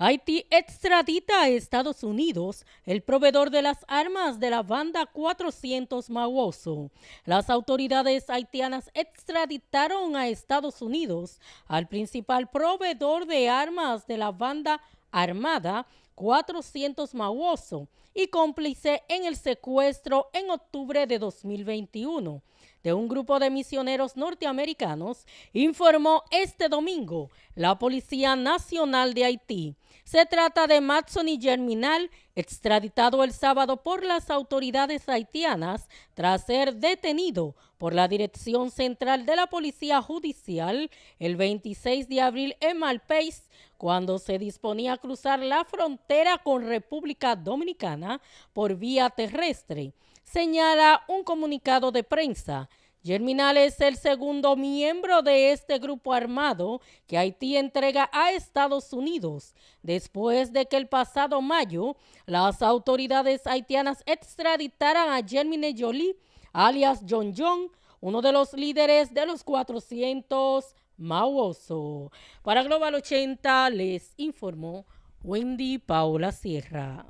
Haití extradita a Estados Unidos el proveedor de las armas de la banda 400 Mawoso. Las autoridades haitianas extraditaron a Estados Unidos al principal proveedor de armas de la banda armada 400 mahuoso y cómplice en el secuestro en octubre de 2021 de un grupo de misioneros norteamericanos, informó este domingo la Policía Nacional de Haití. Se trata de Matson y Germinal, extraditado el sábado por las autoridades haitianas tras ser detenido por la Dirección Central de la Policía Judicial el 26 de abril en Malpais, cuando se disponía a cruzar la frontera con República Dominicana por vía terrestre, señala un comunicado de prensa. Germinal es el segundo miembro de este grupo armado que Haití entrega a Estados Unidos, después de que el pasado mayo las autoridades haitianas extraditaran a Germine Jolie, alias John John, uno de los líderes de los 400 Mauoso. Para Global 80 les informó Wendy Paula Sierra.